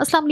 Aslam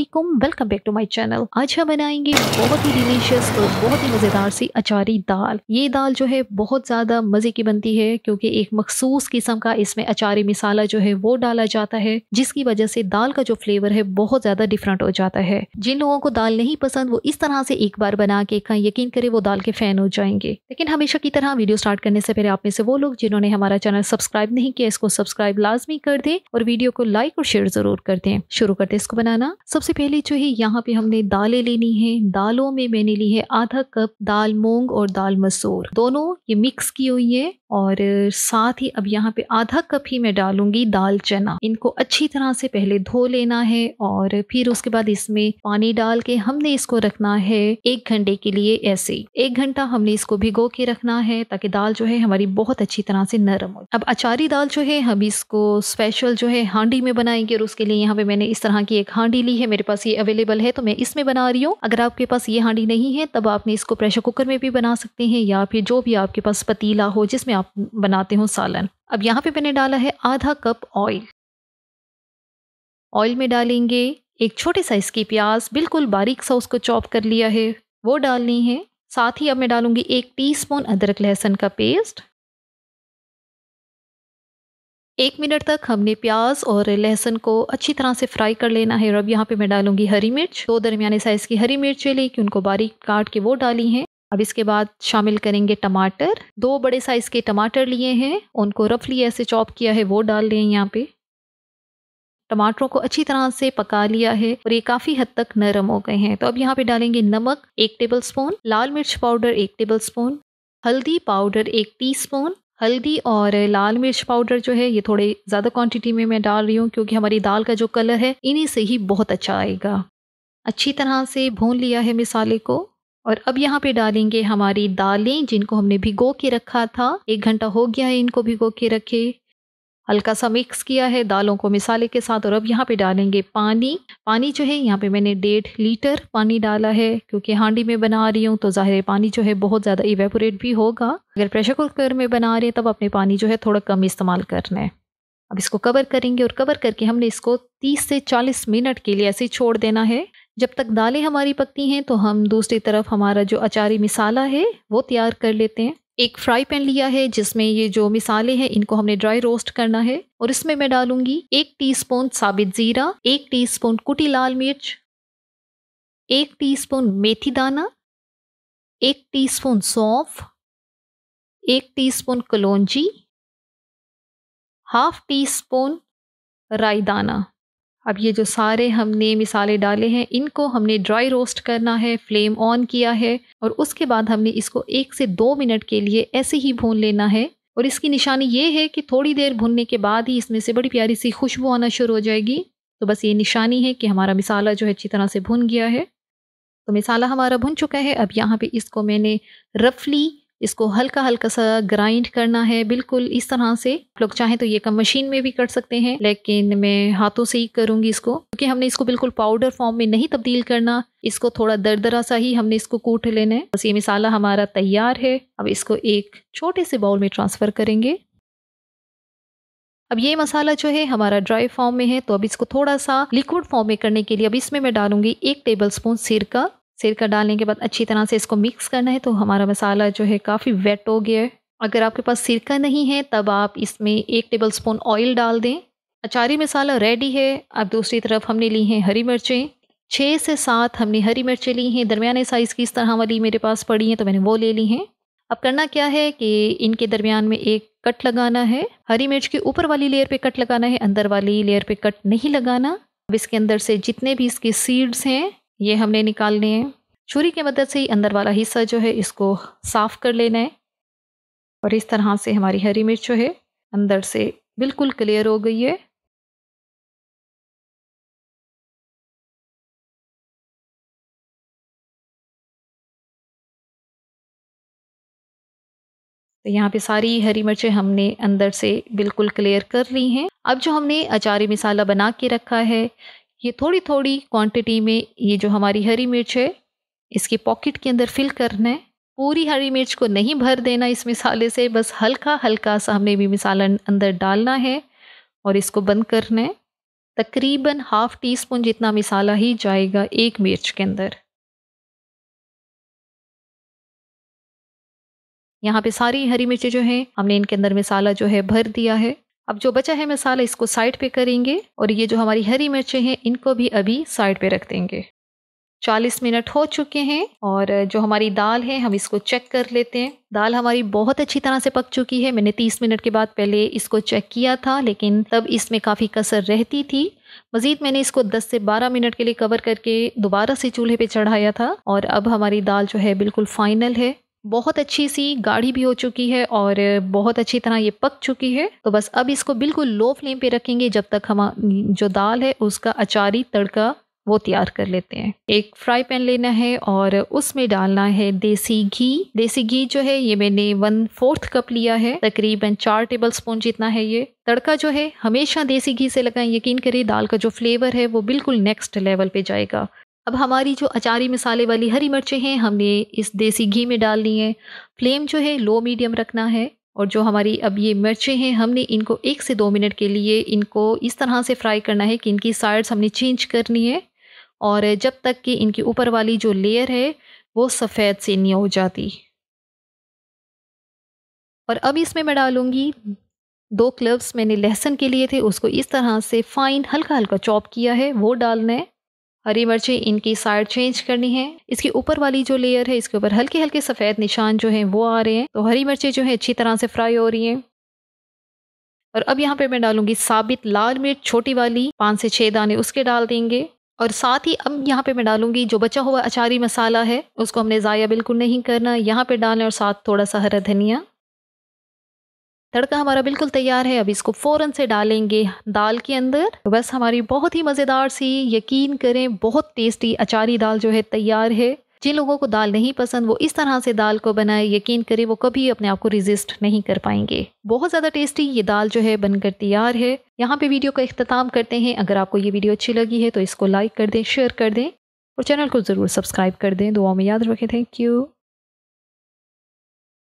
welcome back to my channel आज हम बनाएंगे बहुत ही डिलीशियस और बहुत ही मज़ेदार सी अचारी दाल ये दाल जो है बहुत ज़्यादा मज़े की बनती है क्योंकि एक मखसूस किस्म का इसमें अचारी मिसाला जो है वो डाला जाता है जिसकी वजह से दाल का जो फ्लेवर है बहुत ज़्यादा डिफरेंट हो जाता है जिन लोगों को दाल नहीं पसंद वो इस तरह से एक बार बना के खाएं यकीन करे वो दाल के फ़ैन हो जाएंगे लेकिन हमेशा की तरह वीडियो स्टार्ट करने से पहले आप में से वो लोग जिन्होंने हमारा चैनल सब्सक्राइब नहीं किया इसको सब्सक्राइब लाजमी कर दें और वीडियो को लाइक और शेयर ज़रूर कर दें शुरू करते इसको बनाना बनाना सबसे पहले जो है यहाँ पे हमने दालें लेनी है दालों में मैंने ली है आधा कप दाल मूंग और दाल मसूर दोनों ये मिक्स की हुई है और साथ ही अब यहाँ पे आधा कप ही मैं डालूंगी दाल चना इनको अच्छी तरह से पहले धो लेना है और फिर उसके बाद इसमें पानी डाल के हमने इसको रखना है एक घंटे के लिए ऐसे एक घंटा हमने इसको भिगो के रखना है ताकि दाल जो है हमारी बहुत अच्छी तरह से नरम हो अब अचारी दाल जो है हम इसको स्पेशल जो है हांडी में बनाएंगे और उसके लिए यहाँ पे मैंने इस तरह की एक हांडी ली है मेरे पास ये अवेलेबल है तो मैं इसमें बना रही हूँ अगर आपके पास ये हांडी नहीं है तब आपने इसको प्रेशर कुकर में भी बना सकते हैं या फिर जो भी आपके पास पतीला हो जिसमें बना बनाती हूँ सालन अब यहाँ पे मैंने डाला है आधा कप ऑयल ऑयल में डालेंगे एक छोटे साइज की प्याज बिल्कुल बारीक सा उसको चॉप कर लिया है वो डालनी है साथ ही अब मैं डालूंगी एक टीस्पून अदरक लहसुन का पेस्ट एक मिनट तक हमने प्याज और लहसुन को अच्छी तरह से फ्राई कर लेना है और अब यहाँ पे मैं डालूंगी हरी मिर्च दो दरमियाने साइज़ की हरी मिर्च ले उनको बारीक काट के वो डाली है अब इसके बाद शामिल करेंगे टमाटर दो बड़े साइज़ के टमाटर लिए हैं उनको रफली ऐसे चॉप किया है वो डाल रहे हैं यहाँ पे टमाटरों को अच्छी तरह से पका लिया है और ये काफ़ी हद तक नरम हो गए हैं तो अब यहाँ पे डालेंगे नमक एक टेबल स्पून लाल मिर्च पाउडर एक टेबल स्पून हल्दी पाउडर एक टीस्पून हल्दी और लाल मिर्च पाउडर जो है ये थोड़े ज़्यादा क्वांटिटी में मैं डाल रही हूँ क्योंकि हमारी दाल का जो कलर है इन्हीं से ही बहुत अच्छा आएगा अच्छी तरह से भून लिया है मिसाले को और अब यहाँ पे डालेंगे हमारी दालें जिनको हमने भिगो के रखा था एक घंटा हो गया है इनको भिगो के रखे हल्का सा मिक्स किया है दालों को मिसाले के साथ और अब यहाँ पे डालेंगे पानी पानी जो है यहाँ पे मैंने डेढ़ लीटर पानी डाला है क्योंकि हांडी में बना रही हूँ तो ज़ाहिर पानी जो है बहुत ज़्यादा इवेपोरेट भी होगा अगर प्रेशर कुकर में बना रहे हैं तब अपने पानी जो है थोड़ा कम इस्तेमाल करना है अब इसको कवर करेंगे और कवर करके हमने इसको तीस से चालीस मिनट के लिए ऐसे छोड़ देना है जब तक दालें हमारी पकती हैं तो हम दूसरी तरफ हमारा जो अचारी मिसाला है वो तैयार कर लेते हैं एक फ्राई पैन लिया है जिसमें ये जो मिसाले हैं इनको हमने ड्राई रोस्ट करना है और इसमें मैं डालूंगी एक टीस्पून साबित ज़ीरा एक टीस्पून कुटी लाल मिर्च एक टीस्पून मेथी दाना एक टीस्पून सौंफ एक टीस्पून कलौजी हाफ टी स्पून राई दाना अब ये जो सारे हमने मिसाले डाले हैं इनको हमने ड्राई रोस्ट करना है फ्लेम ऑन किया है और उसके बाद हमने इसको एक से दो मिनट के लिए ऐसे ही भून लेना है और इसकी निशानी ये है कि थोड़ी देर भूनने के बाद ही इसमें से बड़ी प्यारी सी खुशबू आना शुरू हो जाएगी तो बस ये निशानी है कि हमारा मिसाला जो है अच्छी तरह से भुन गया है तो मिसाला हमारा भुन चुका है अब यहाँ पे इसको मैंने रफली इसको हल्का हल्का सा ग्राइंड करना है बिल्कुल इस तरह से लोग चाहें तो ये कम मशीन में भी कर सकते हैं लेकिन मैं हाथों से ही करूँगी इसको क्योंकि हमने इसको बिल्कुल पाउडर फॉर्म में नहीं तब्दील करना इसको थोड़ा दरदरा सा ही हमने इसको कूट लेना है बस ये मिसाला हमारा तैयार है अब इसको एक छोटे से बाउल में ट्रांसफ़र करेंगे अब ये मसाला जो है हमारा ड्राई फॉर्म में है तो अब इसको थोड़ा सा लिक्विड फॉर्म में करने के लिए अब इसमें मैं डालूंगी एक टेबल स्पून सिरका सिरका डालने के बाद अच्छी तरह से इसको मिक्स करना है तो हमारा मसाला जो है काफ़ी वेट हो गया है अगर आपके पास सिरका नहीं है तब आप इसमें एक टेबल स्पून ऑयल डाल दें अचारी मसाला रेडी है अब दूसरी तरफ हमने ली हैं हरी मिर्चें छः से सात हमने हरी मिर्चें ली हैं दरमियाने साइज़ की इस तरह वाली मेरे पास पड़ी हैं तो मैंने वो ले ली हैं अब करना क्या है कि इनके दरमियान में एक कट लगाना है हरी मिर्च के ऊपर वाली लेयर पे कट लगाना है अंदर वाली लेयर पे कट नहीं लगाना अब इसके अंदर से जितने भी इसके सीड्स हैं ये हमने निकालने हैं छुरी की मदद से ही अंदर वाला हिस्सा जो है इसको साफ़ कर लेना है और इस तरह से हमारी हरी मिर्च जो है अंदर से बिल्कुल क्लियर हो गई है तो यहाँ पे सारी हरी मिर्चें हमने अंदर से बिल्कुल क्लियर कर ली हैं अब जो हमने अचारी मिसाला बना के रखा है ये थोड़ी थोड़ी क्वांटिटी में ये जो हमारी हरी मिर्च है इसके पॉकेट के अंदर फिल करना है पूरी हरी मिर्च को नहीं भर देना इस मिसाले से बस हल्का हल्का सा हमने भी मिसाला अं-, अंदर डालना है और इसको बंद करना है तकरीबन हाफ टी स्पून जितना मिसाला ही जाएगा एक मिर्च के अंदर यहाँ पे सारी हरी मिर्चें जो हैं हमने इनके अंदर मिसाला जो है भर दिया है अब जो बचा है मसाला इसको साइड पे करेंगे और ये जो हमारी हरी मिर्चें हैं इनको भी अभी साइड पे रख देंगे चालीस मिनट हो चुके हैं और जो हमारी दाल है हम इसको चेक कर लेते हैं दाल हमारी बहुत अच्छी तरह से पक चुकी है मैंने तीस मिनट के बाद पहले इसको चेक किया था लेकिन तब इसमें काफ़ी कसर रहती थी मज़ीद मैंने इसको 10 से 12 मिनट के लिए कवर करके दोबारा से चूल्हे पे चढ़ाया था और अब हमारी दाल जो है बिल्कुल फाइनल है बहुत अच्छी सी गाढ़ी भी हो चुकी है और बहुत अच्छी तरह ये पक चुकी है तो बस अब इसको बिल्कुल लो फ्लेम पे रखेंगे जब तक हम जो दाल है उसका अचारी तड़का वो तैयार कर लेते हैं एक फ्राई पैन लेना है और उसमें डालना है देसी घी देसी घी जो है ये मैंने वन फोर्थ कप लिया है तकरीबन चार टेबल स्पून जितना है ये तड़का जो है हमेशा देसी घी से लगाएं यकीन करें दाल का जो फ्लेवर है वो बिल्कुल नेक्स्ट लेवल पे जाएगा अब हमारी जो अचारी मसाले वाली हरी मिर्चें हैं हमने इस देसी घी में डाल ली हैं फ्लेम जो है लो मीडियम रखना है और जो हमारी अब ये मिर्चें हैं हमने इनको एक से दो मिनट के लिए इनको इस तरह से फ्राई करना है कि इनकी साइड्स हमने चेंज करनी है और जब तक कि इनकी ऊपर वाली जो लेयर है वो सफ़ेद से नहीं हो जाती और अब इसमें मैं डालूँगी दो क्लब्स मैंने लहसुन के लिए थे उसको इस तरह से फाइन हल्का हल्का चॉप किया है वो डालना है हरी मिर्चें इनकी साइड चेंज करनी है इसकी ऊपर वाली जो लेयर है इसके ऊपर हल्के हल्के सफ़ेद निशान जो हैं वो आ रहे हैं तो हरी मिर्चें जो हैं अच्छी तरह से फ्राई हो रही हैं और अब यहाँ पे मैं डालूंगी साबित लाल मिर्च छोटी वाली पाँच से छः दाने उसके डाल देंगे और साथ ही अब यहाँ पे मैं डालूंगी जो बचा हुआ अचारी मसाला है उसको हमने ज़ाया बिल्कुल नहीं करना यहाँ पे डालें और साथ थोड़ा सा हरा धनिया तड़का हमारा बिल्कुल तैयार है अब इसको फ़ौरन से डालेंगे दाल के अंदर तो बस हमारी बहुत ही मज़ेदार सी यकीन करें बहुत टेस्टी अचारी दाल जो है तैयार है जिन लोगों को दाल नहीं पसंद वो इस तरह से दाल को बनाए यकीन करें वो कभी अपने आप को रिजिस्ट नहीं कर पाएंगे बहुत ज़्यादा टेस्टी ये दाल जो है बनकर तैयार है यहाँ पे वीडियो का अख्ताम करते हैं अगर आपको ये वीडियो अच्छी लगी है तो इसको लाइक कर दें शेयर कर दें और चैनल को ज़रूर सब्सक्राइब कर दें दुआ में याद रखें थैंक यू